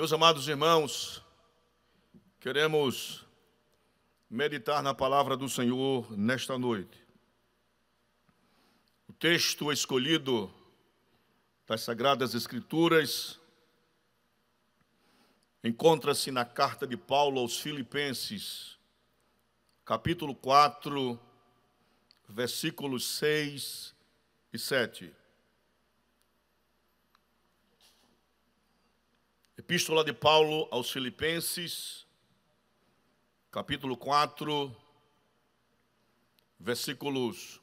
Meus amados irmãos, queremos meditar na palavra do Senhor nesta noite. O texto escolhido das Sagradas Escrituras encontra-se na carta de Paulo aos Filipenses, capítulo 4, versículos 6 e 7. Epístola de Paulo aos Filipenses, capítulo 4, versículos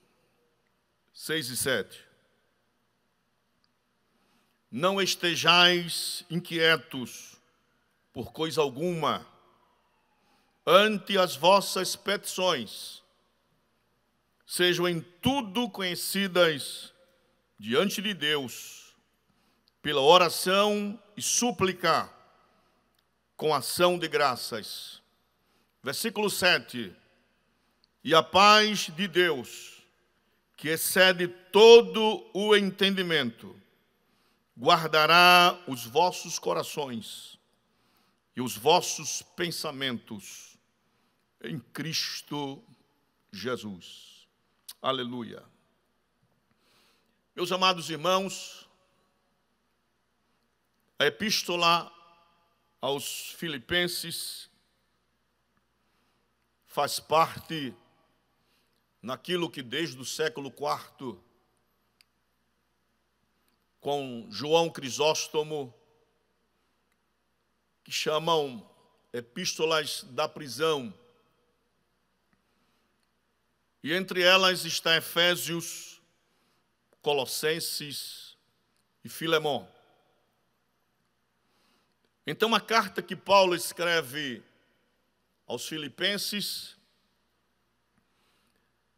6 e 7. Não estejais inquietos por coisa alguma, ante as vossas petições, sejam em tudo conhecidas diante de Deus, pela oração e e súplica com ação de graças. Versículo 7. E a paz de Deus, que excede todo o entendimento, guardará os vossos corações e os vossos pensamentos em Cristo Jesus. Aleluia. Meus amados irmãos, a epístola aos Filipenses faz parte naquilo que desde o século IV, com João Crisóstomo, que chamam epístolas da prisão. E entre elas está Efésios, Colossenses e Filemão. Então, a carta que Paulo escreve aos Filipenses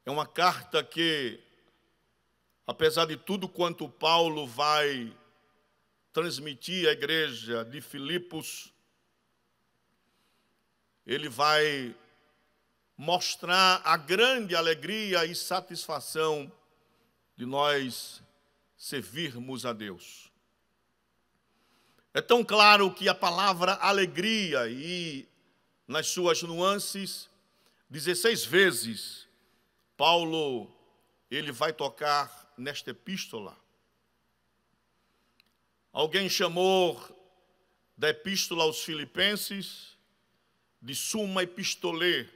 é uma carta que, apesar de tudo quanto Paulo vai transmitir à igreja de Filipos, ele vai mostrar a grande alegria e satisfação de nós servirmos a Deus. É tão claro que a palavra alegria, e nas suas nuances, 16 vezes, Paulo ele vai tocar nesta epístola. Alguém chamou da epístola aos Filipenses de suma epistolê,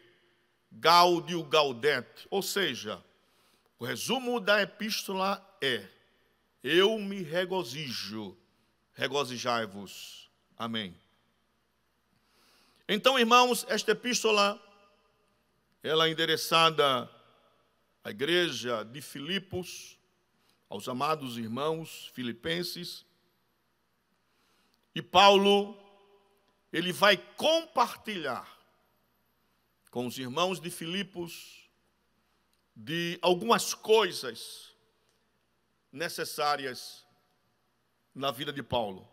Gaudio Gaudete. Ou seja, o resumo da epístola é: Eu me regozijo regozijai-vos. Amém. Então, irmãos, esta epístola, ela é endereçada à igreja de Filipos, aos amados irmãos filipenses, e Paulo, ele vai compartilhar com os irmãos de Filipos de algumas coisas necessárias na vida de Paulo.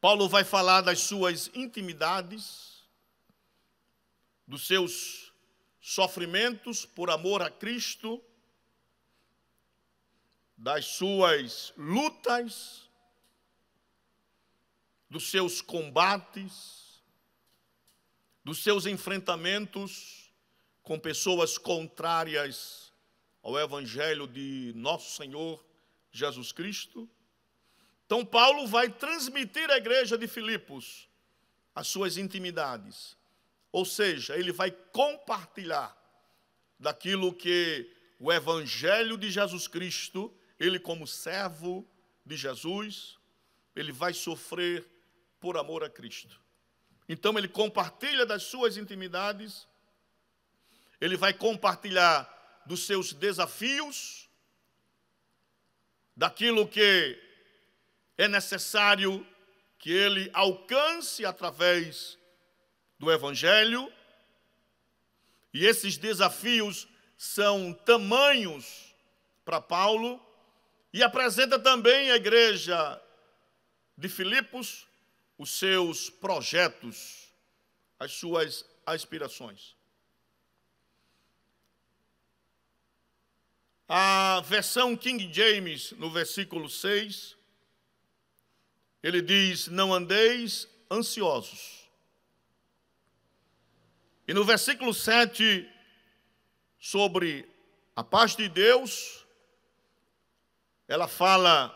Paulo vai falar das suas intimidades, dos seus sofrimentos por amor a Cristo, das suas lutas, dos seus combates, dos seus enfrentamentos com pessoas contrárias ao Evangelho de nosso Senhor Jesus Cristo. Então, Paulo vai transmitir à igreja de Filipos as suas intimidades. Ou seja, ele vai compartilhar daquilo que o evangelho de Jesus Cristo, ele como servo de Jesus, ele vai sofrer por amor a Cristo. Então ele compartilha das suas intimidades, ele vai compartilhar dos seus desafios, daquilo que é necessário que ele alcance através do Evangelho, e esses desafios são tamanhos para Paulo, e apresenta também à igreja de Filipos os seus projetos, as suas aspirações. A versão King James, no versículo 6, ele diz: Não andeis ansiosos. E no versículo 7, sobre a paz de Deus, ela fala: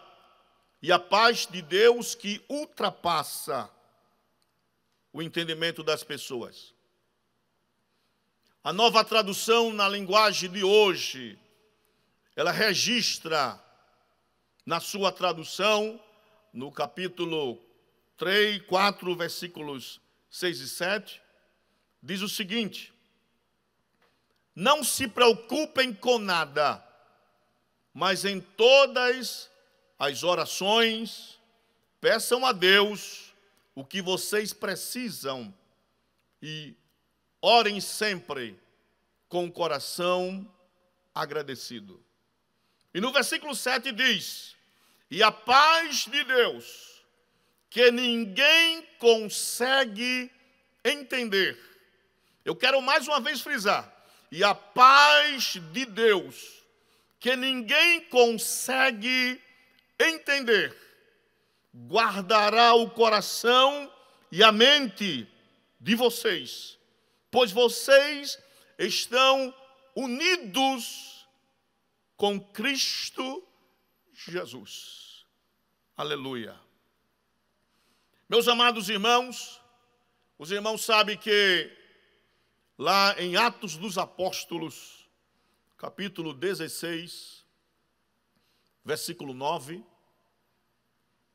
E a paz de Deus que ultrapassa o entendimento das pessoas. A nova tradução na linguagem de hoje, ela registra na sua tradução no capítulo 3, 4, versículos 6 e 7, diz o seguinte: Não se preocupem com nada, mas em todas as orações peçam a Deus o que vocês precisam e orem sempre com o coração agradecido. E no versículo 7 diz: e a paz de Deus, que ninguém consegue entender. Eu quero mais uma vez frisar. E a paz de Deus, que ninguém consegue entender, guardará o coração e a mente de vocês, pois vocês estão unidos com Cristo Jesus. Aleluia. Meus amados irmãos, os irmãos sabem que lá em Atos dos Apóstolos, capítulo 16, versículo 9,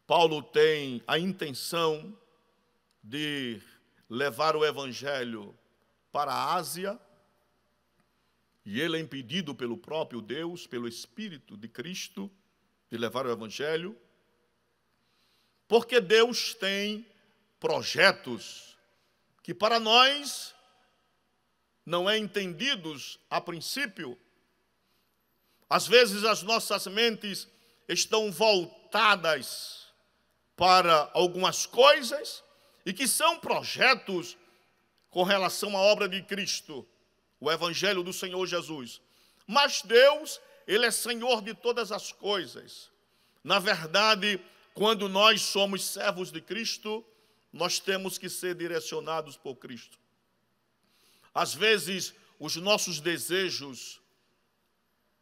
Paulo tem a intenção de levar o evangelho para a Ásia, e ele é impedido pelo próprio Deus, pelo Espírito de Cristo, de levar o Evangelho, porque Deus tem projetos que para nós não é entendidos a princípio. Às vezes as nossas mentes estão voltadas para algumas coisas e que são projetos com relação à obra de Cristo, o evangelho do Senhor Jesus. Mas Deus ele é Senhor de todas as coisas. Na verdade, quando nós somos servos de Cristo, nós temos que ser direcionados por Cristo. Às vezes, os nossos desejos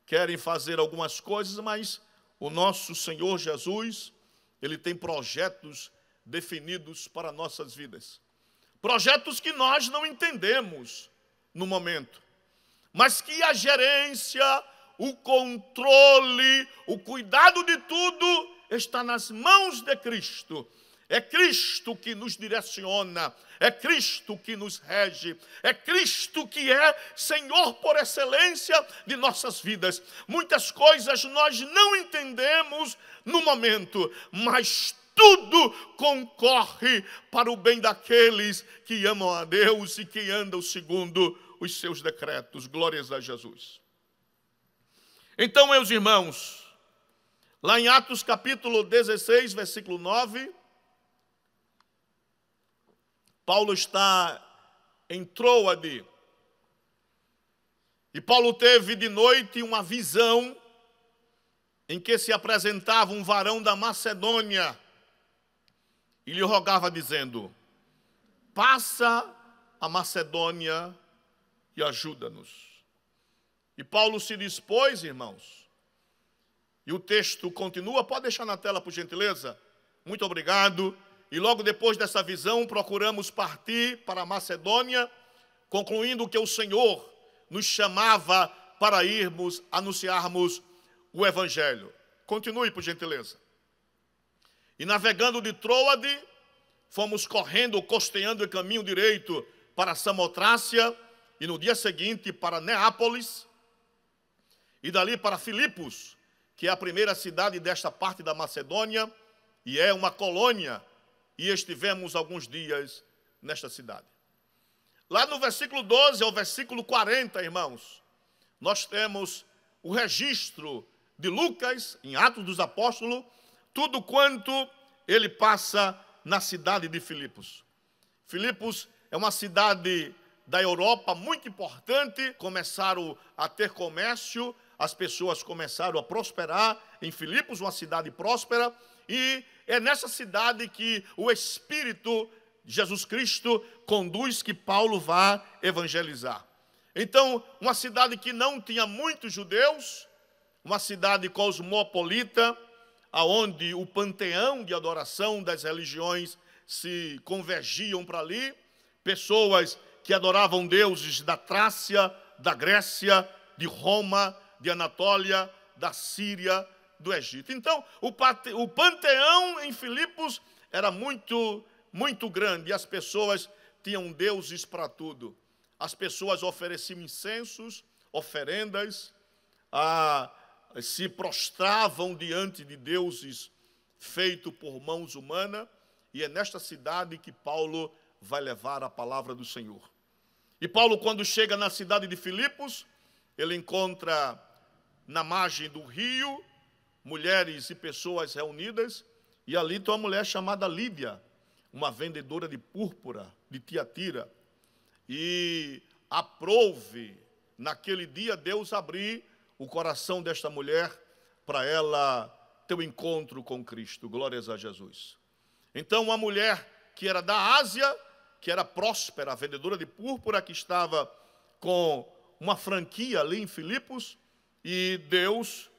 querem fazer algumas coisas, mas o nosso Senhor Jesus, ele tem projetos definidos para nossas vidas. Projetos que nós não entendemos no momento, mas que a gerência, o controle, o cuidado de tudo está nas mãos de Cristo. É Cristo que nos direciona, é Cristo que nos rege, é Cristo que é Senhor por excelência de nossas vidas. Muitas coisas nós não entendemos no momento, mas tudo concorre para o bem daqueles que amam a Deus e que andam segundo os seus decretos. Glórias a Jesus. Então, meus irmãos, lá em Atos capítulo 16, versículo 9, Paulo está em Troade. E Paulo teve de noite uma visão em que se apresentava um varão da Macedônia e lhe rogava, dizendo: Passa a Macedônia e ajuda-nos. E Paulo se dispôs, irmãos. E o texto continua, pode deixar na tela, por gentileza? Muito obrigado. E logo depois dessa visão, procuramos partir para a Macedônia, concluindo que o Senhor nos chamava para irmos anunciarmos o Evangelho. Continue, por gentileza. E navegando de Troade, fomos correndo, costeando o caminho direito para Samotrácia e no dia seguinte para Neápolis, e dali para Filipos, que é a primeira cidade desta parte da Macedônia e é uma colônia, e estivemos alguns dias nesta cidade. Lá no versículo 12 ao versículo 40, irmãos, nós temos o registro de Lucas, em Atos dos Apóstolos, tudo quanto ele passa na cidade de Filipos. Filipos é uma cidade da Europa muito importante, começaram a ter comércio as pessoas começaram a prosperar, em Filipos, uma cidade próspera, e é nessa cidade que o Espírito de Jesus Cristo conduz que Paulo vá evangelizar. Então, uma cidade que não tinha muitos judeus, uma cidade cosmopolita, aonde o panteão de adoração das religiões se convergiam para ali, pessoas que adoravam deuses da Trácia, da Grécia, de Roma, de Anatólia, da Síria, do Egito. Então, o panteão em Filipos era muito, muito grande e as pessoas tinham deuses para tudo. As pessoas ofereciam incensos, oferendas, se prostravam diante de deuses feito por mãos humanas, e é nesta cidade que Paulo vai levar a palavra do Senhor. E Paulo, quando chega na cidade de Filipos, ele encontra na margem do rio, mulheres e pessoas reunidas, e ali tem uma mulher chamada Lídia, uma vendedora de púrpura de Tiatira. E aprove naquele dia Deus abrir o coração desta mulher para ela ter o um encontro com Cristo. Glórias a Jesus. Então, uma mulher que era da Ásia, que era próspera, vendedora de púrpura, que estava com uma franquia ali em Filipos, e Deus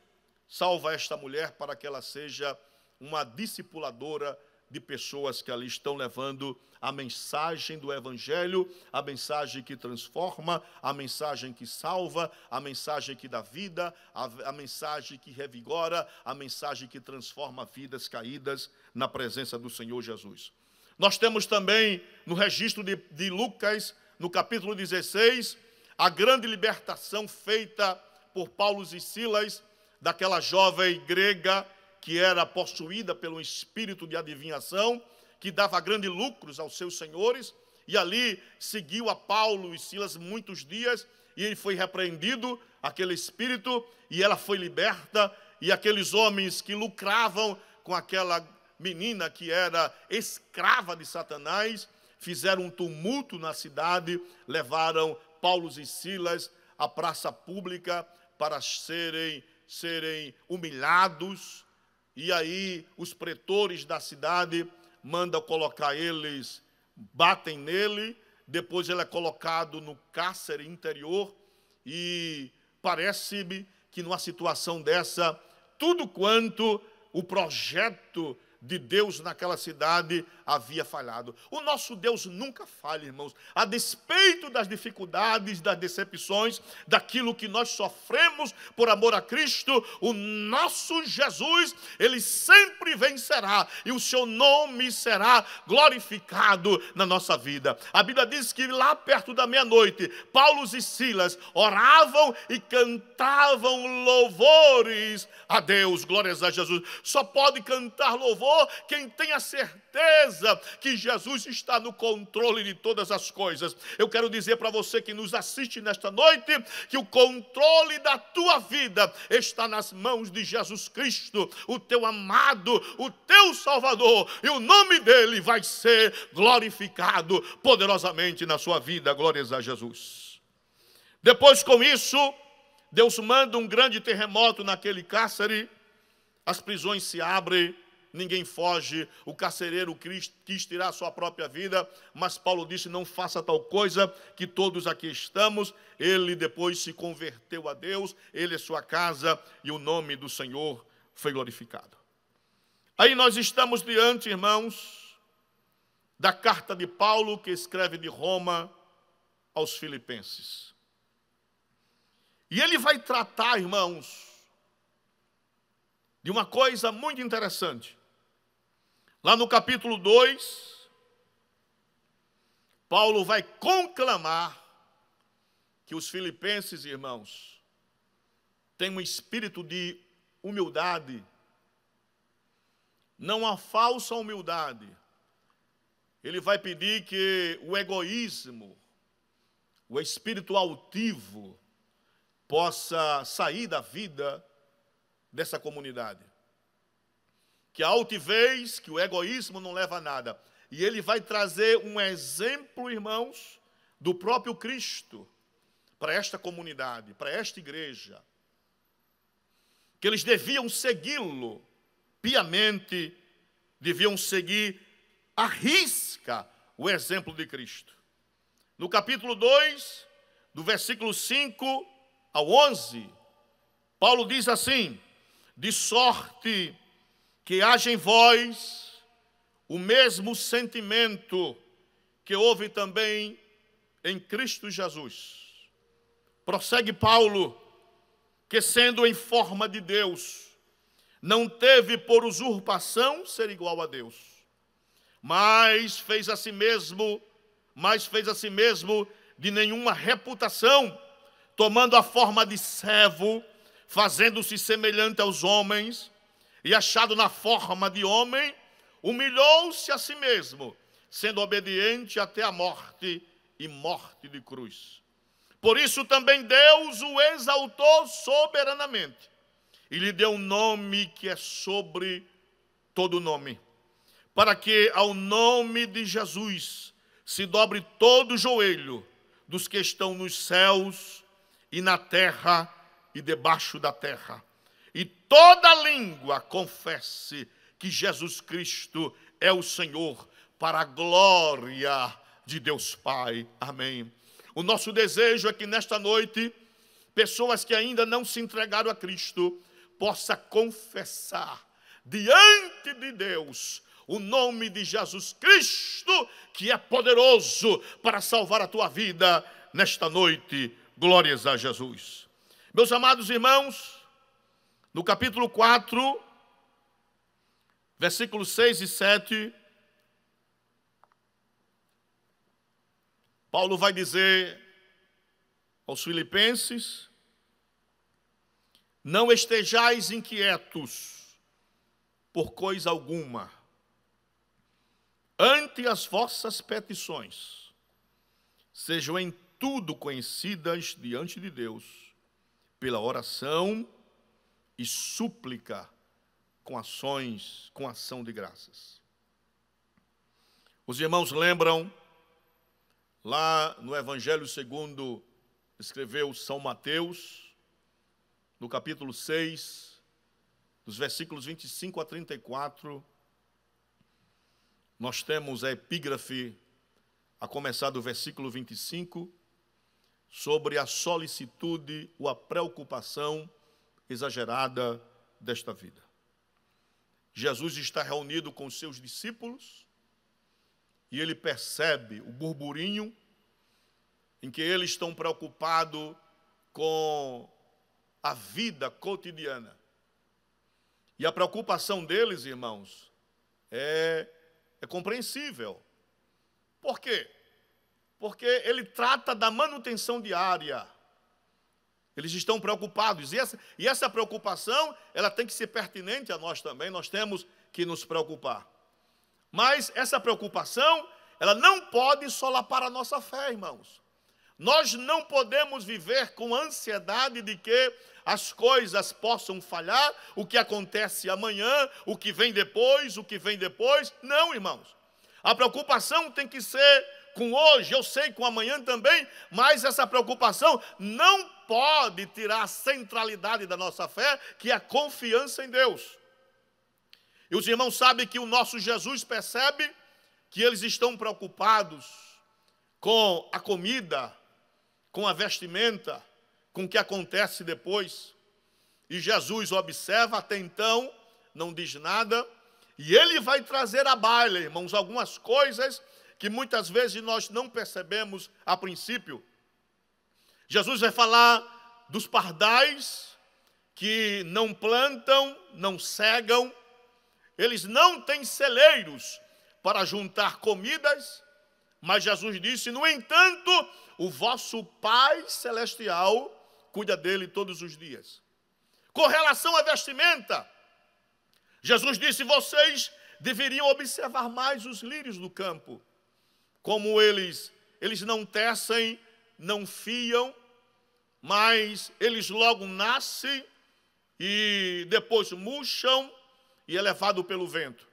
salva esta mulher para que ela seja uma discipuladora de pessoas que ali estão levando a mensagem do Evangelho, a mensagem que transforma, a mensagem que salva, a mensagem que dá vida, a, a, mensagem que revigora, a mensagem que transforma vidas caídas na presença do Senhor Jesus. Nós temos também no registro de, de Lucas, no capítulo 16, a grande libertação feita por Paulo e Silas, daquela jovem grega que era possuída pelo espírito de adivinhação, que dava grandes lucros aos seus senhores, e ali seguiu a Paulo e Silas muitos dias, e ele foi repreendido, aquele espírito, e ela foi liberta, e aqueles homens que lucravam com aquela menina que era escrava de Satanás, fizeram um tumulto na cidade, levaram Paulo e Silas à praça pública para serem, serem humilhados. E aí os pretores da cidade mandam colocar eles, batem nele, depois ele é colocado no cárcere interior e parece-me que numa situação dessa, tudo quanto o projeto de Deus naquela cidade havia falhado. O nosso Deus nunca falha, irmãos. A despeito das dificuldades, das decepções, daquilo que nós sofremos por amor a Cristo, o nosso Jesus, ele sempre vencerá e o seu nome será glorificado na nossa vida. A Bíblia diz que lá perto da meia-noite, Paulo e Silas oravam e cantavam louvores a Deus. Glórias a Jesus. Só pode cantar louvor quem tem a certeza certeza que Jesus está no controle de todas as coisas. Eu quero dizer para você que nos assiste nesta noite que o controle da tua vida está nas mãos de Jesus Cristo, o teu amado, o teu Salvador, e o nome dele vai ser glorificado poderosamente na sua vida. Glórias a Jesus. Depois com isso, Deus manda um grande terremoto naquele cárcere, as prisões se abrem ninguém foge, o carcereiro quis tirar sua própria vida, mas Paulo disse: Não faça tal coisa, que todos aqui estamos. Ele depois se converteu a Deus, ele é sua casa, e o nome do Senhor foi glorificado. Aí nós estamos diante, irmãos, da carta de Paulo que escreve de Roma aos Filipenses. E ele vai tratar, irmãos, de uma coisa muito interessante. Lá no capítulo 2, Paulo vai conclamar que os filipenses, irmãos, têm um espírito de humildade, não a falsa humildade. Ele vai pedir que o egoísmo, o espírito altivo, possa sair da vida dessa comunidade que a altivez, que o egoísmo não leva a nada. E ele vai trazer um exemplo, irmãos, do próprio Cristo para esta comunidade, para esta igreja. Que eles deviam segui-lo piamente, deviam seguir à risca o exemplo de Cristo. No capítulo 2, do versículo 5 ao 11, Paulo diz assim: De sorte que haja em vós o mesmo sentimento que houve também em Cristo Jesus. Prossegue Paulo, que sendo em forma de Deus, não teve por usurpação ser igual a Deus, mas fez a si mesmo, mas fez a si mesmo de nenhuma reputação, tomando a forma de servo, fazendo-se semelhante aos homens e achado na forma de homem, humilhou-se a si mesmo, sendo obediente até a morte e morte de cruz. Por isso também Deus o exaltou soberanamente e lhe deu um nome que é sobre todo nome, para que ao nome de Jesus se dobre todo o joelho dos que estão nos céus e na terra e debaixo da terra toda língua confesse que Jesus Cristo é o Senhor, para a glória de Deus Pai. Amém. O nosso desejo é que nesta noite, pessoas que ainda não se entregaram a Cristo, possa confessar diante de Deus o nome de Jesus Cristo, que é poderoso para salvar a tua vida nesta noite. Glórias a Jesus. Meus amados irmãos, no capítulo 4, versículos 6 e 7, Paulo vai dizer aos filipenses: Não estejais inquietos por coisa alguma, ante as vossas petições, sejam em tudo conhecidas diante de Deus, pela oração e súplica com ações, com ação de graças. Os irmãos lembram, lá no Evangelho segundo escreveu São Mateus, no capítulo 6, dos versículos 25 a 34, nós temos a epígrafe, a começar do versículo 25, sobre a solicitude ou a preocupação exagerada desta vida. Jesus está reunido com seus discípulos e ele percebe o burburinho em que eles estão preocupados com a vida cotidiana. E a preocupação deles, irmãos, é, é compreensível. Por quê? Porque ele trata da manutenção diária eles estão preocupados. E essa, e essa preocupação, ela tem que ser pertinente a nós também. Nós temos que nos preocupar. Mas essa preocupação, ela não pode solapar a nossa fé, irmãos. Nós não podemos viver com ansiedade de que as coisas possam falhar, o que acontece amanhã, o que vem depois, o que vem depois. Não, irmãos. A preocupação tem que ser com hoje, eu sei com amanhã também, mas essa preocupação não pode tirar a centralidade da nossa fé, que é a confiança em Deus. E os irmãos sabem que o nosso Jesus percebe que eles estão preocupados com a comida, com a vestimenta, com o que acontece depois. E Jesus observa até então, não diz nada, e ele vai trazer à baila, irmãos, algumas coisas que muitas vezes nós não percebemos a princípio. Jesus vai falar dos pardais que não plantam, não cegam, eles não têm celeiros para juntar comidas, mas Jesus disse: No entanto, o vosso Pai Celestial cuida dele todos os dias. Com relação à vestimenta, Jesus disse: Vocês deveriam observar mais os lírios do campo, como eles, eles não tecem, não fiam, mas eles logo nascem e depois murcham e é levado pelo vento.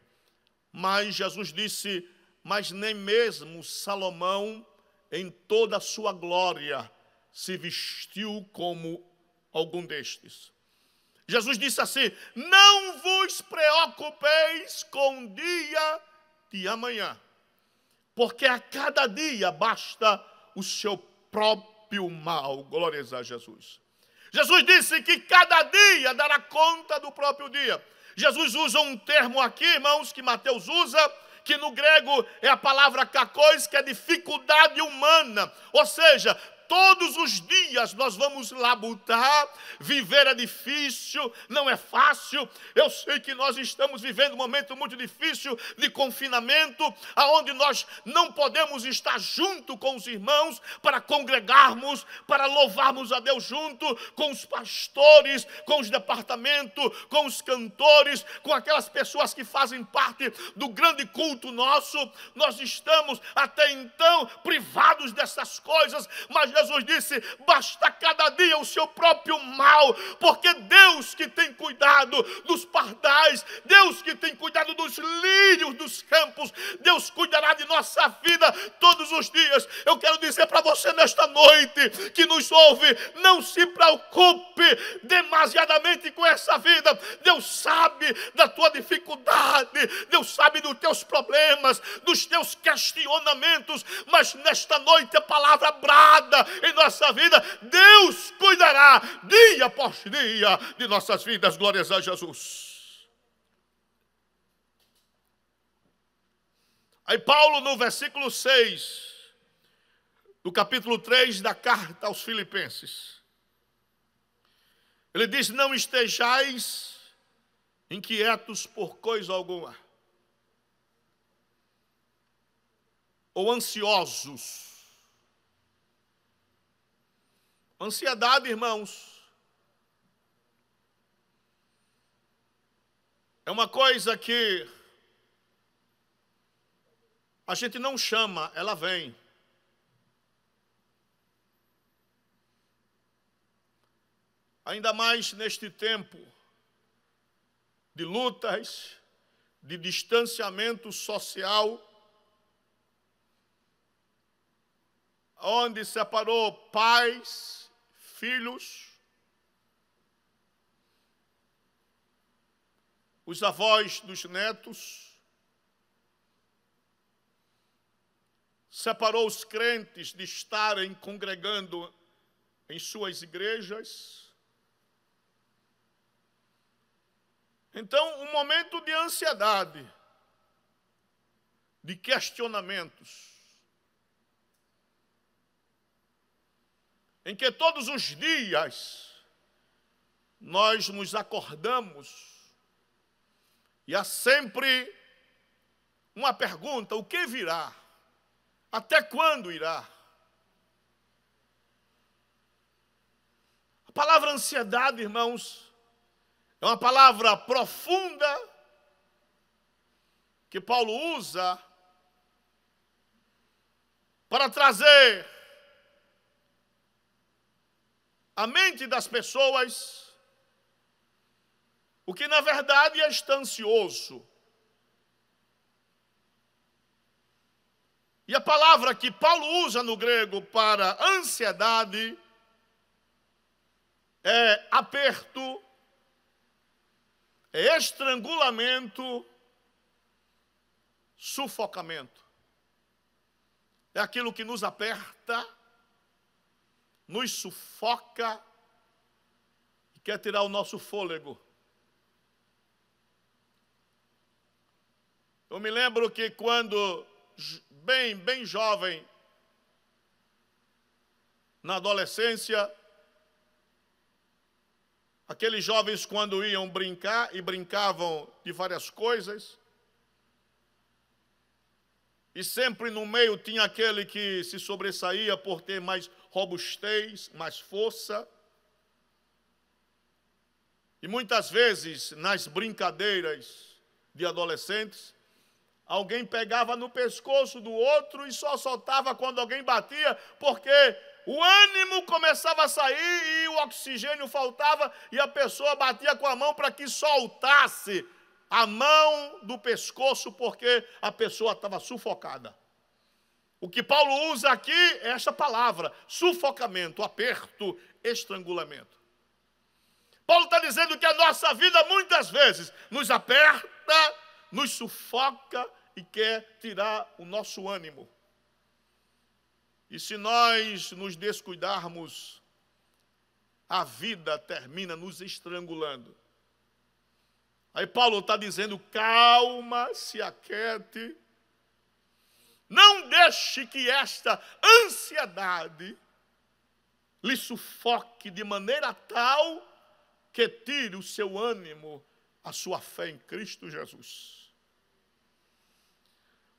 Mas Jesus disse: Mas nem mesmo Salomão, em toda a sua glória, se vestiu como algum destes. Jesus disse assim: Não vos preocupeis com o dia de amanhã, porque a cada dia basta o seu próprio culpe o mal, glórias a Jesus. Jesus disse que cada dia dará conta do próprio dia. Jesus usa um termo aqui, irmãos, que Mateus usa, que no grego é a palavra kakois, que é dificuldade humana. Ou seja, Todos os dias nós vamos labutar, viver é difícil, não é fácil. Eu sei que nós estamos vivendo um momento muito difícil de confinamento, aonde nós não podemos estar junto com os irmãos para congregarmos, para louvarmos a Deus junto com os pastores, com os departamentos, com os cantores, com aquelas pessoas que fazem parte do grande culto nosso. Nós estamos até então privados dessas coisas, mas Jesus disse: basta cada dia o seu próprio mal, porque Deus que tem cuidado dos pardais, Deus que tem cuidado dos lírios dos campos, Deus cuidará de nossa vida todos os dias. Eu quero dizer para você nesta noite que nos ouve, não se preocupe demasiadamente com essa vida. Deus sabe da tua dificuldade, Deus sabe dos teus problemas, dos teus questionamentos, mas nesta noite a palavra brada em nossa vida, Deus cuidará dia após dia de nossas vidas. Glórias a Jesus. Aí Paulo, no versículo 6, do capítulo 3 da carta aos Filipenses, ele diz: Não estejais inquietos por coisa alguma, ou ansiosos Ansiedade, irmãos, é uma coisa que a gente não chama, ela vem. Ainda mais neste tempo de lutas, de distanciamento social, onde separou pais filhos, os avós dos netos, separou os crentes de estarem congregando em suas igrejas. Então, um momento de ansiedade, de questionamentos, em que todos os dias nós nos acordamos e há sempre uma pergunta: o que virá? Até quando irá? A palavra ansiedade, irmãos, é uma palavra profunda que Paulo usa para trazer a mente das pessoas, o que na verdade é estancioso. E a palavra que Paulo usa no grego para ansiedade é aperto, é estrangulamento, sufocamento. É aquilo que nos aperta nos sufoca e quer tirar o nosso fôlego. Eu me lembro que quando bem, bem jovem, na adolescência, aqueles jovens quando iam brincar e brincavam de várias coisas, e sempre no meio tinha aquele que se sobressaía por ter mais robustez, mais força. E muitas vezes, nas brincadeiras de adolescentes, alguém pegava no pescoço do outro e só soltava quando alguém batia, porque o ânimo começava a sair e o oxigênio faltava e a pessoa batia com a mão para que soltasse a mão do pescoço, porque a pessoa estava sufocada. O que Paulo usa aqui é esta palavra: sufocamento, aperto, estrangulamento. Paulo está dizendo que a nossa vida muitas vezes nos aperta, nos sufoca e quer tirar o nosso ânimo. E se nós nos descuidarmos, a vida termina nos estrangulando. Aí Paulo está dizendo: calma, se aquete, não deixe que esta ansiedade lhe sufoque de maneira tal que tire o seu ânimo, a sua fé em Cristo Jesus.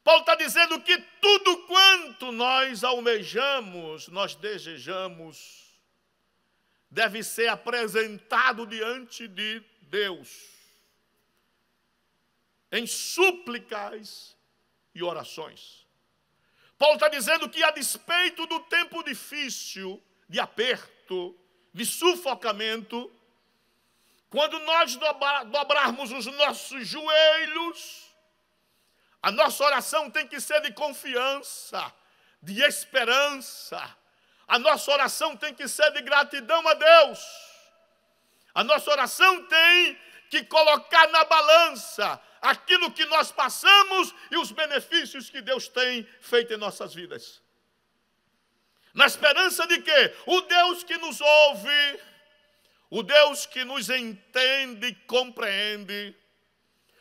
Paulo está dizendo que tudo quanto nós almejamos, nós desejamos, deve ser apresentado diante de Deus, em súplicas e orações. Paulo está dizendo que, a despeito do tempo difícil, de aperto, de sufocamento, quando nós dobra, dobrarmos os nossos joelhos, a nossa oração tem que ser de confiança, de esperança. A nossa oração tem que ser de gratidão a Deus. A nossa oração tem que colocar na balança aquilo que nós passamos e os benefícios que Deus tem feito em nossas vidas. Na esperança de que o Deus que nos ouve, o Deus que nos entende e compreende,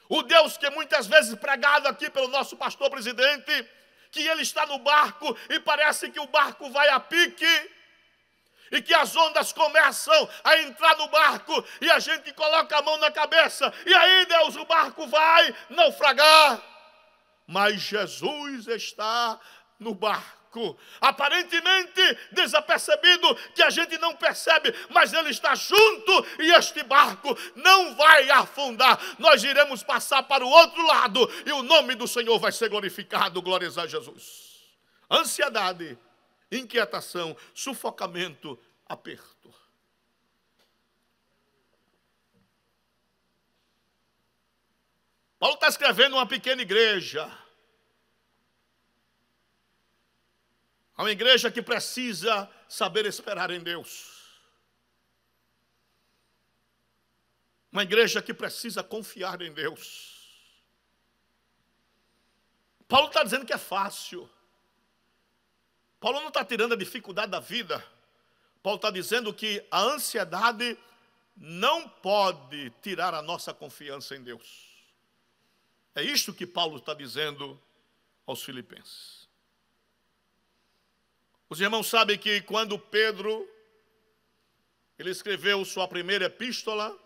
o Deus que é muitas vezes pregado aqui pelo nosso pastor presidente, que ele está no barco e parece que o barco vai a pique, e que as ondas começam a entrar no barco e a gente coloca a mão na cabeça e aí, Deus, o barco vai naufragar. Mas Jesus está no barco. Aparentemente desapercebido, que a gente não percebe, mas ele está junto e este barco não vai afundar. Nós iremos passar para o outro lado e o nome do Senhor vai ser glorificado. Glórias a Jesus. Ansiedade inquietação, sufocamento, aperto. Paulo está escrevendo uma pequena igreja. É uma igreja que precisa saber esperar em Deus. Uma igreja que precisa confiar em Deus. Paulo está dizendo que é fácil. Paulo não está tirando a dificuldade da vida. Paulo está dizendo que a ansiedade não pode tirar a nossa confiança em Deus. É isto que Paulo está dizendo aos filipenses. Os irmãos sabem que quando Pedro ele escreveu sua primeira epístola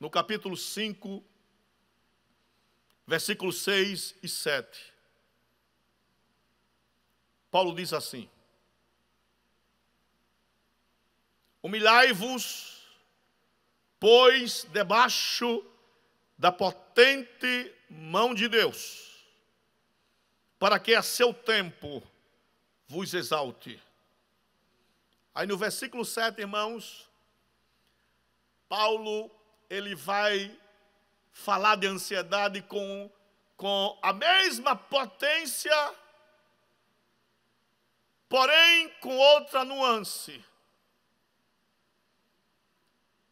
no capítulo 5, versículos 6 e 7. Paulo diz assim: Humilhai-vos, pois, debaixo da potente mão de Deus, para que a seu tempo vos exalte. Aí no versículo 7, irmãos, Paulo ele vai falar de ansiedade com, com a mesma potência porém com outra nuance.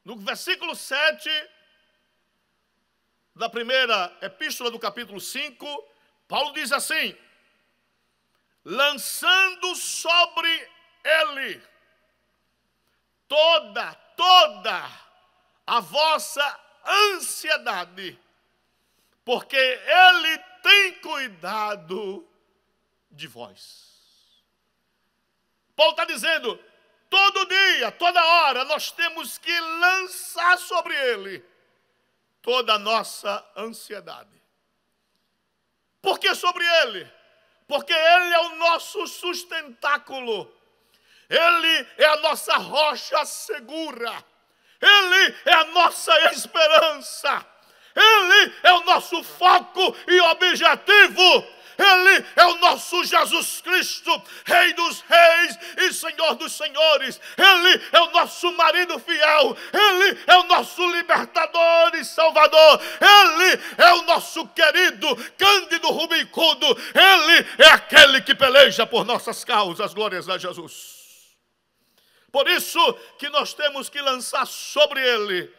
No versículo 7 da primeira epístola do capítulo 5, Paulo diz assim: lançando sobre ele toda, toda a vossa ansiedade, porque ele tem cuidado de vós. Paulo está dizendo: todo dia, toda hora, nós temos que lançar sobre ele toda a nossa ansiedade. Por que sobre ele? Porque ele é o nosso sustentáculo, ele é a nossa rocha segura, ele é a nossa esperança, ele é o nosso foco e objetivo. Ele é o nosso Jesus Cristo, Rei dos Reis e Senhor dos Senhores. Ele é o nosso marido fiel, Ele é o nosso libertador e salvador, Ele é o nosso querido Cândido Rubicudo, Ele é aquele que peleja por nossas causas. Glórias a Jesus. Por isso que nós temos que lançar sobre Ele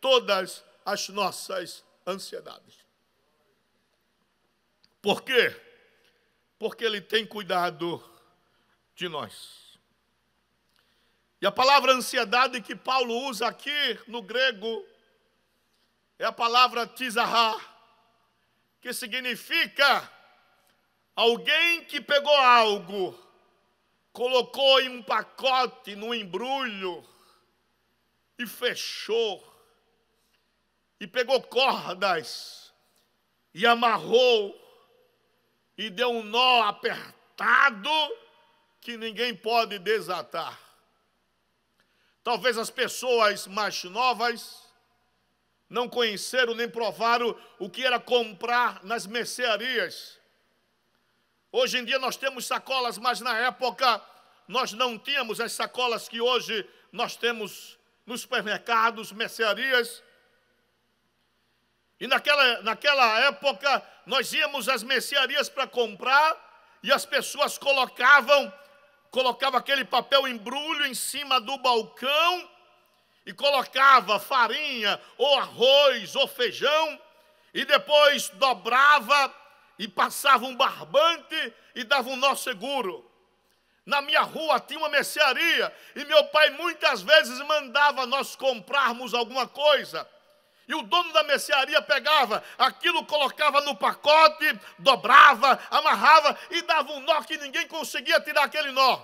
todas as nossas ansiedades. Por quê? Porque Ele tem cuidado de nós. E a palavra ansiedade que Paulo usa aqui no grego é a palavra tizahá, que significa alguém que pegou algo, colocou em um pacote, num embrulho, e fechou, e pegou cordas, e amarrou, e deu um nó apertado que ninguém pode desatar. Talvez as pessoas mais novas não conheceram nem provaram o que era comprar nas mercearias. Hoje em dia nós temos sacolas, mas na época nós não tínhamos as sacolas que hoje nós temos nos supermercados, mercearias. E naquela, naquela época nós íamos às mercearias para comprar e as pessoas colocavam colocava aquele papel embrulho em cima do balcão e colocava farinha ou arroz ou feijão e depois dobrava e passava um barbante e dava um nó seguro. Na minha rua tinha uma mercearia e meu pai muitas vezes mandava nós comprarmos alguma coisa. E o dono da mercearia pegava aquilo, colocava no pacote, dobrava, amarrava e dava um nó que ninguém conseguia tirar aquele nó.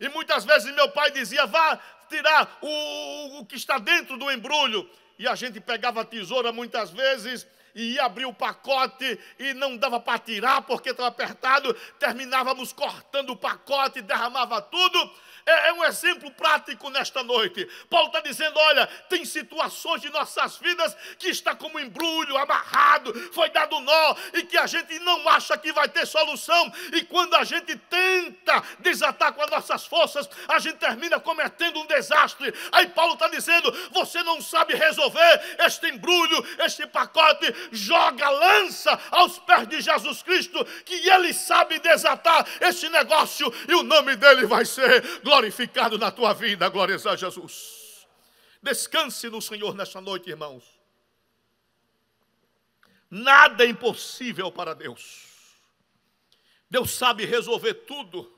E muitas vezes meu pai dizia: vá tirar o, o que está dentro do embrulho. E a gente pegava a tesoura muitas vezes e ia abrir o pacote e não dava para tirar porque estava apertado, terminávamos cortando o pacote, derramava tudo. É, é um exemplo prático nesta noite. Paulo está dizendo: olha, tem situações de nossas vidas que está como embrulho, amarrado, foi dado nó e que a gente não acha que vai ter solução. E quando a gente tenta desatar com as nossas forças, a gente termina cometendo um desastre. Aí Paulo está dizendo: você não sabe resolver este embrulho, este pacote joga a lança aos pés de Jesus Cristo, que ele sabe desatar esse negócio e o nome dele vai ser glorificado na tua vida. Glórias a Jesus. Descanse no Senhor nesta noite, irmãos. Nada é impossível para Deus. Deus sabe resolver tudo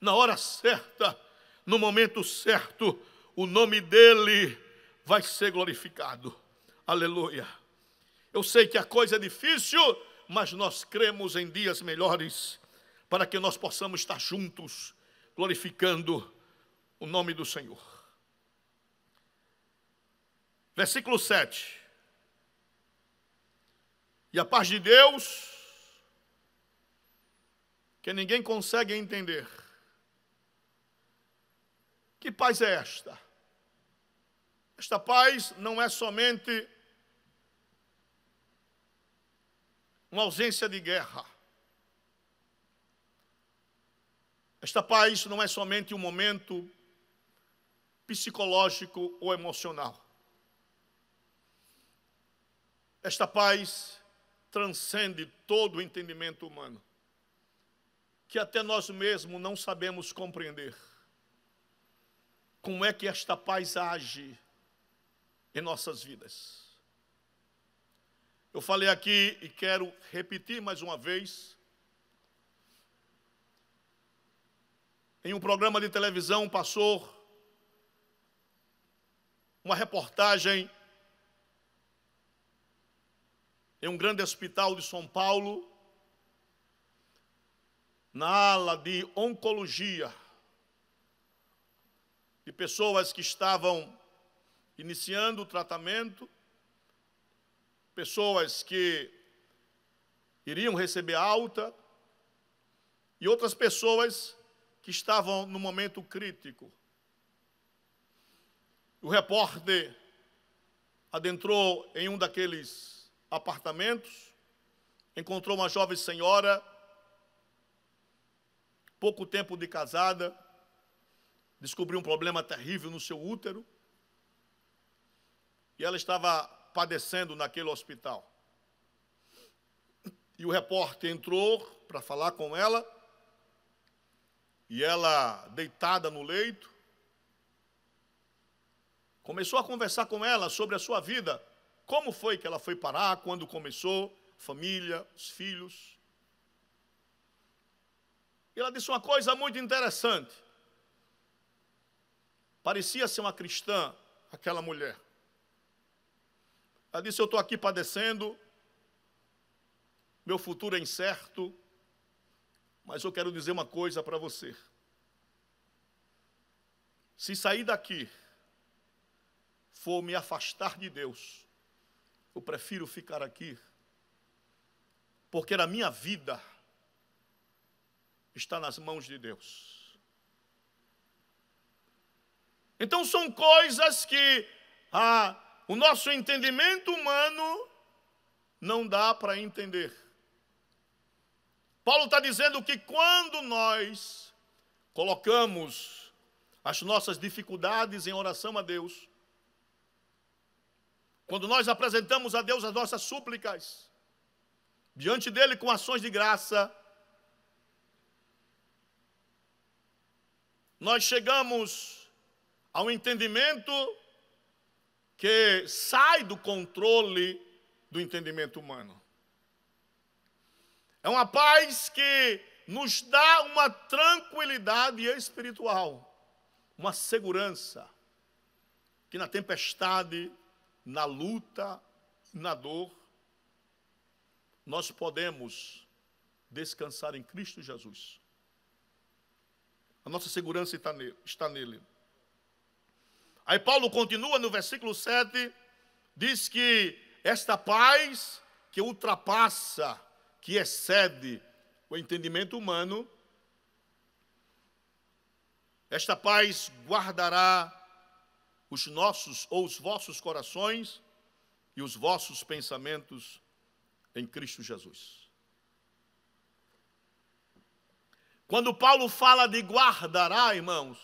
na hora certa, no momento certo. O nome dele vai ser glorificado. Aleluia. Eu sei que a coisa é difícil, mas nós cremos em dias melhores, para que nós possamos estar juntos, glorificando o nome do Senhor. Versículo 7. E a paz de Deus, que ninguém consegue entender. Que paz é esta? Esta paz não é somente uma ausência de guerra. Esta paz não é somente um momento psicológico ou emocional. Esta paz transcende todo o entendimento humano, que até nós mesmos não sabemos compreender. Como é que esta paz age em nossas vidas? Eu falei aqui e quero repetir mais uma vez. Em um programa de televisão passou uma reportagem em um grande hospital de São Paulo, na ala de oncologia, de pessoas que estavam iniciando o tratamento pessoas que iriam receber alta e outras pessoas que estavam no momento crítico. O repórter adentrou em um daqueles apartamentos, encontrou uma jovem senhora, pouco tempo de casada, descobriu um problema terrível no seu útero, e ela estava padecendo naquele hospital. E o repórter entrou para falar com ela, e ela, deitada no leito, começou a conversar com ela sobre a sua vida. Como foi que ela foi parar, quando começou, família, os filhos. E ela disse uma coisa muito interessante. Parecia ser uma cristã, aquela mulher. Ela disse: Eu estou aqui padecendo, meu futuro é incerto, mas eu quero dizer uma coisa para você. Se sair daqui for me afastar de Deus, eu prefiro ficar aqui, porque na minha vida está nas mãos de Deus. Então são coisas que a ah, o nosso entendimento humano não dá para entender. Paulo está dizendo que quando nós colocamos as nossas dificuldades em oração a Deus, quando nós apresentamos a Deus as nossas súplicas, diante dele com ações de graça, nós chegamos ao entendimento que sai do controle do entendimento humano. É uma paz que nos dá uma tranquilidade espiritual, uma segurança, que na tempestade, na luta, na dor, nós podemos descansar em Cristo Jesus. A nossa segurança está nele. Está nele. Aí Paulo continua no versículo 7, diz que esta paz que ultrapassa, que excede o entendimento humano, esta paz guardará os nossos ou os vossos corações e os vossos pensamentos em Cristo Jesus. Quando Paulo fala de guardará, irmãos,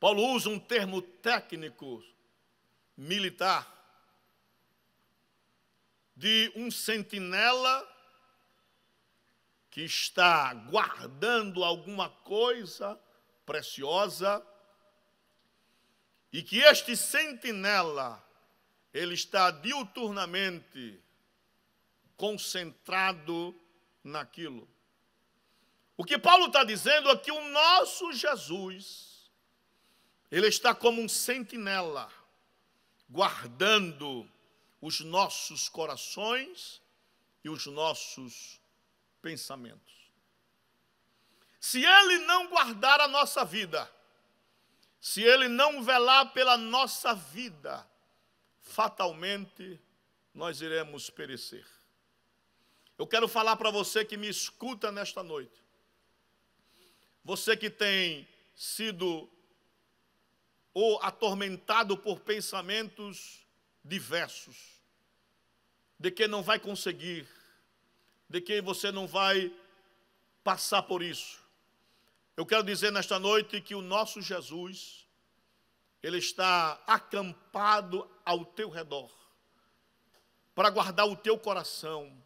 Paulo usa um termo técnico militar de um sentinela que está guardando alguma coisa preciosa e que este sentinela ele está diuturnamente concentrado naquilo. O que Paulo está dizendo é que o nosso Jesus ele está como um sentinela, guardando os nossos corações e os nossos pensamentos. Se Ele não guardar a nossa vida, se Ele não velar pela nossa vida, fatalmente nós iremos perecer. Eu quero falar para você que me escuta nesta noite, você que tem sido ou atormentado por pensamentos diversos, de que não vai conseguir, de que você não vai passar por isso. Eu quero dizer nesta noite que o nosso Jesus, ele está acampado ao teu redor, para guardar o teu coração,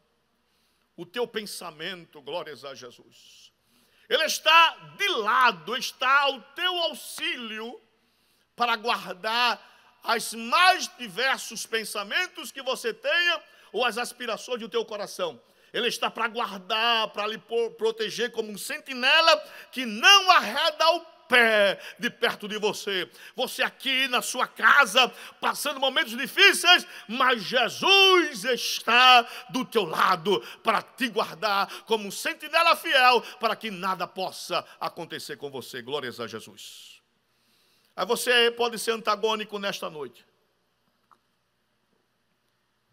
o teu pensamento, glórias a Jesus. Ele está de lado, está ao teu auxílio para guardar as mais diversos pensamentos que você tenha ou as aspirações do teu coração. Ele está para guardar, para lhe proteger como um sentinela que não arreda o pé de perto de você. Você aqui na sua casa, passando momentos difíceis, mas Jesus está do teu lado para te guardar como um sentinela fiel, para que nada possa acontecer com você. Glórias a Jesus. Aí você pode ser antagônico nesta noite.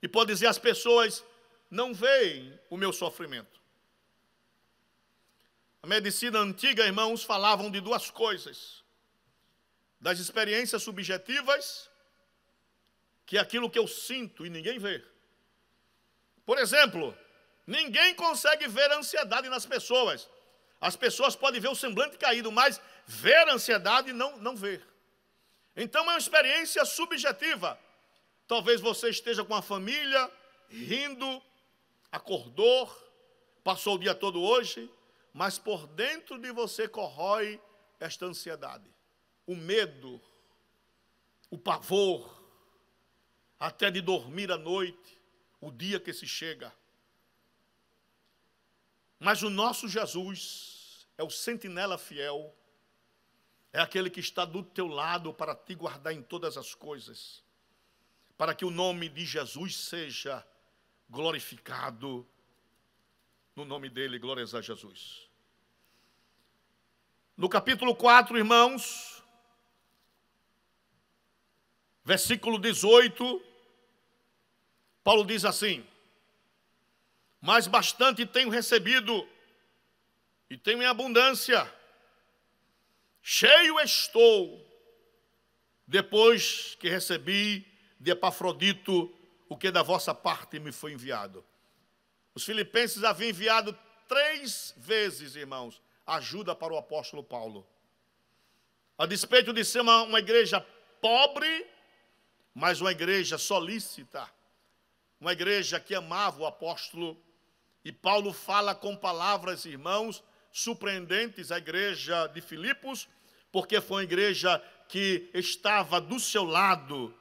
E pode dizer: as pessoas não veem o meu sofrimento. A medicina antiga, irmãos, falavam de duas coisas: das experiências subjetivas, que é aquilo que eu sinto e ninguém vê. Por exemplo, ninguém consegue ver ansiedade nas pessoas. As pessoas podem ver o semblante caído, mas ver a ansiedade não, não ver. Então é uma experiência subjetiva. Talvez você esteja com a família, rindo, acordou, passou o dia todo hoje, mas por dentro de você corrói esta ansiedade, o medo, o pavor, até de dormir à noite, o dia que se chega. Mas o nosso Jesus é o sentinela fiel, é aquele que está do teu lado para te guardar em todas as coisas, para que o nome de Jesus seja glorificado. No nome dele, glórias a Jesus. No capítulo 4, irmãos, versículo 18, Paulo diz assim: mas bastante tenho recebido e tenho em abundância. Cheio estou, depois que recebi de Epafrodito o que da vossa parte me foi enviado. Os filipenses haviam enviado três vezes, irmãos, ajuda para o apóstolo Paulo. A despeito de ser uma, uma igreja pobre, mas uma igreja solícita, uma igreja que amava o apóstolo e Paulo fala com palavras, irmãos, surpreendentes à igreja de Filipos, porque foi uma igreja que estava do seu lado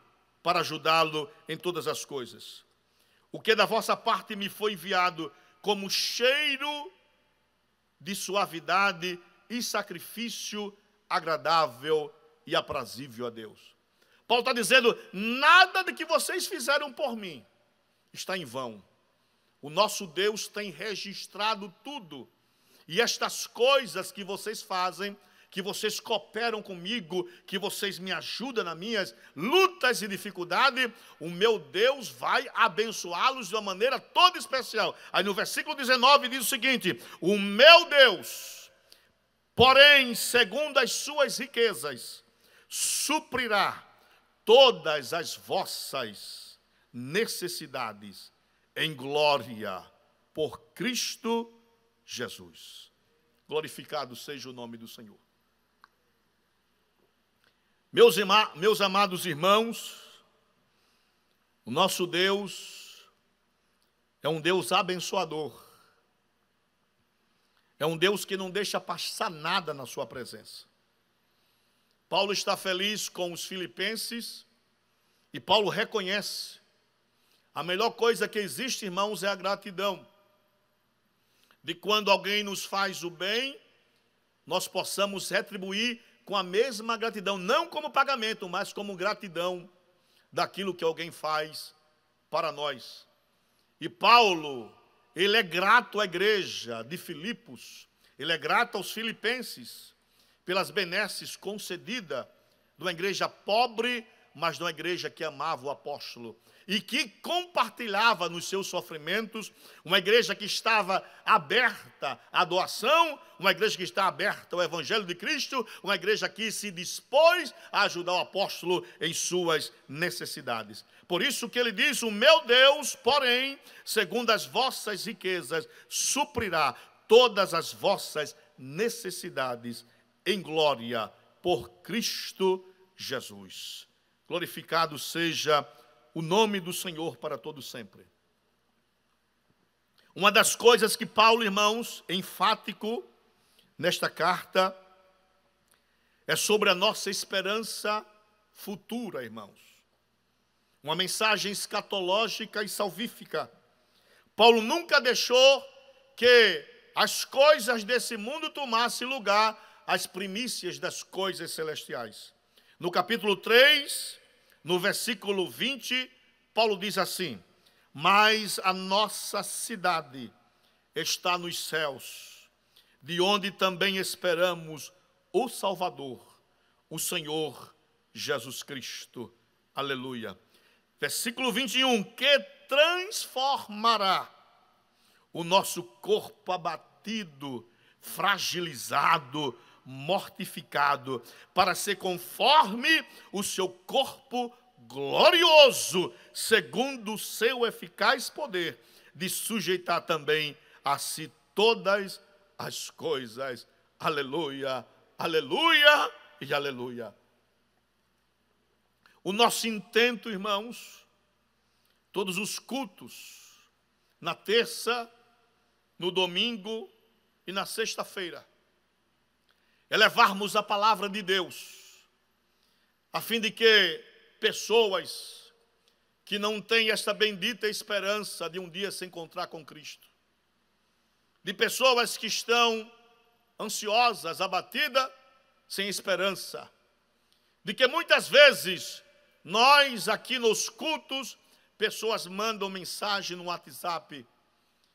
para ajudá-lo em todas as coisas. O que da vossa parte me foi enviado como cheiro de suavidade e sacrifício agradável e aprazível a Deus. Paulo está dizendo: nada de que vocês fizeram por mim está em vão o nosso Deus tem registrado tudo. E estas coisas que vocês fazem, que vocês cooperam comigo, que vocês me ajudam nas minhas lutas e dificuldades, o meu Deus vai abençoá-los de uma maneira toda especial. Aí no versículo 19 diz o seguinte: O meu Deus, porém, segundo as suas riquezas, suprirá todas as vossas necessidades em glória por Cristo Jesus. Glorificado seja o nome do Senhor. Meus, meus amados irmãos, o nosso Deus é um Deus abençoador. É um Deus que não deixa passar nada na sua presença. Paulo está feliz com os filipenses e Paulo reconhece a melhor coisa que existe, irmãos, é a gratidão. De quando alguém nos faz o bem, nós possamos retribuir com a mesma gratidão, não como pagamento, mas como gratidão daquilo que alguém faz para nós. E Paulo, ele é grato à igreja de Filipos, ele é grato aos filipenses pelas benesses concedidas de uma igreja pobre mas de uma igreja que amava o apóstolo e que compartilhava nos seus sofrimentos, uma igreja que estava aberta à doação, uma igreja que está aberta ao Evangelho de Cristo, uma igreja que se dispôs a ajudar o apóstolo em suas necessidades. Por isso que ele diz: O meu Deus, porém, segundo as vossas riquezas, suprirá todas as vossas necessidades em glória por Cristo Jesus. Glorificado seja o nome do Senhor para todo sempre. Uma das coisas que Paulo, irmãos, é enfático nesta carta é sobre a nossa esperança futura, irmãos. Uma mensagem escatológica e salvífica. Paulo nunca deixou que as coisas desse mundo tomassem lugar às primícias das coisas celestiais. No capítulo 3, no versículo 20, Paulo diz assim: Mas a nossa cidade está nos céus, de onde também esperamos o Salvador, o Senhor Jesus Cristo. Aleluia. Versículo 21, que transformará o nosso corpo abatido, fragilizado, mortificado, para ser conforme o seu corpo glorioso, segundo o seu eficaz poder, de sujeitar também a si todas as coisas. Aleluia, aleluia e aleluia. O nosso intento, irmãos, todos os cultos, na terça, no domingo e na sexta-feira, elevarmos a palavra de Deus, a fim de que pessoas que não têm esta bendita esperança de um dia se encontrar com Cristo, de pessoas que estão ansiosas, abatidas, sem esperança, de que muitas vezes nós aqui nos cultos, pessoas mandam mensagem no WhatsApp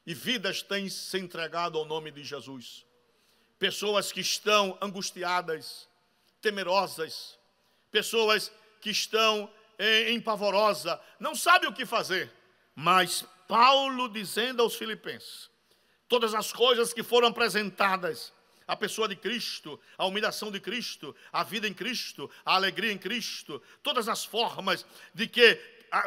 e vidas têm se entregado ao nome de Jesus pessoas que estão angustiadas, temerosas, pessoas que estão em, é, em pavorosa, não sabe o que fazer. Mas Paulo dizendo aos filipenses, todas as coisas que foram apresentadas, a pessoa de Cristo, a humilhação de Cristo, a vida em Cristo, a alegria em Cristo, todas as formas de que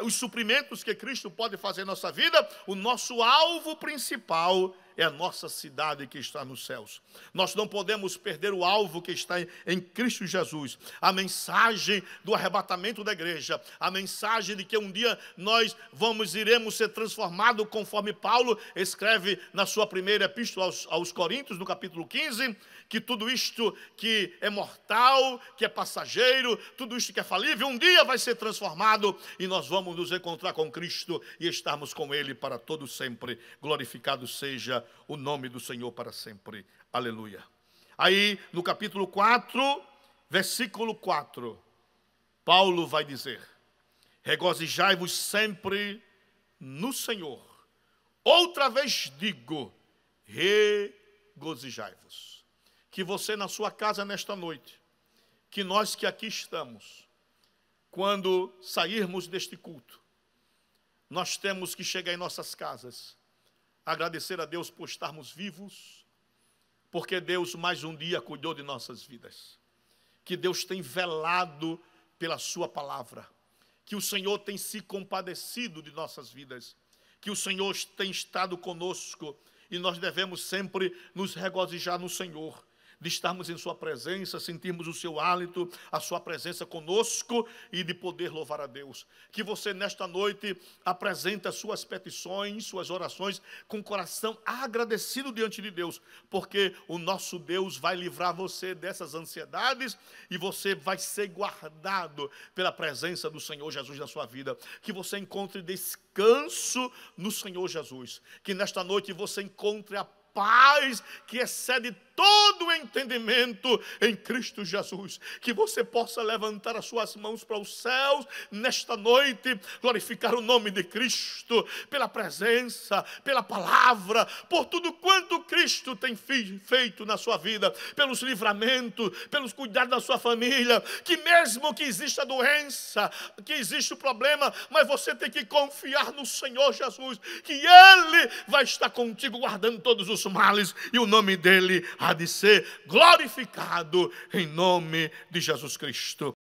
os suprimentos que Cristo pode fazer em nossa vida, o nosso alvo principal é a nossa cidade que está nos céus. Nós não podemos perder o alvo que está em Cristo Jesus. A mensagem do arrebatamento da igreja, a mensagem de que um dia nós vamos iremos ser transformados, conforme Paulo escreve na sua primeira epístola aos, aos Coríntios, no capítulo 15, que tudo isto que é mortal, que é passageiro, tudo isto que é falível, um dia vai ser transformado e nós vamos nos encontrar com Cristo e estarmos com Ele para todo sempre. Glorificado seja o nome do Senhor para sempre. Aleluia. Aí, no capítulo 4, versículo 4, Paulo vai dizer: Regozijai-vos sempre no Senhor. Outra vez digo: regozijai-vos. Que você na sua casa nesta noite, que nós que aqui estamos, quando sairmos deste culto, nós temos que chegar em nossas casas agradecer a Deus por estarmos vivos, porque Deus mais um dia cuidou de nossas vidas, que Deus tem velado pela Sua palavra, que o Senhor tem se compadecido de nossas vidas, que o Senhor tem estado conosco e nós devemos sempre nos regozijar no Senhor, de estarmos em Sua presença, sentirmos o seu hálito, a Sua presença conosco e de poder louvar a Deus. Que você, nesta noite, apresente suas petições, suas orações com coração agradecido diante de Deus, porque o nosso Deus vai livrar você dessas ansiedades e você vai ser guardado pela presença do Senhor Jesus na sua vida. Que você encontre descanso no Senhor Jesus. Que nesta noite você encontre a paz que excede todo entendimento em Cristo Jesus. Que você possa levantar as suas mãos para os céus nesta noite, glorificar o nome de Cristo pela presença, pela palavra, por tudo quanto Cristo tem feito na sua vida, pelos livramentos, pelos cuidados da sua família. Que mesmo que exista doença, que exista o problema, mas você tem que confiar no Senhor Jesus, que Ele vai estar contigo guardando todos os males e o nome dele há de ser glorificado em nome de Jesus Cristo.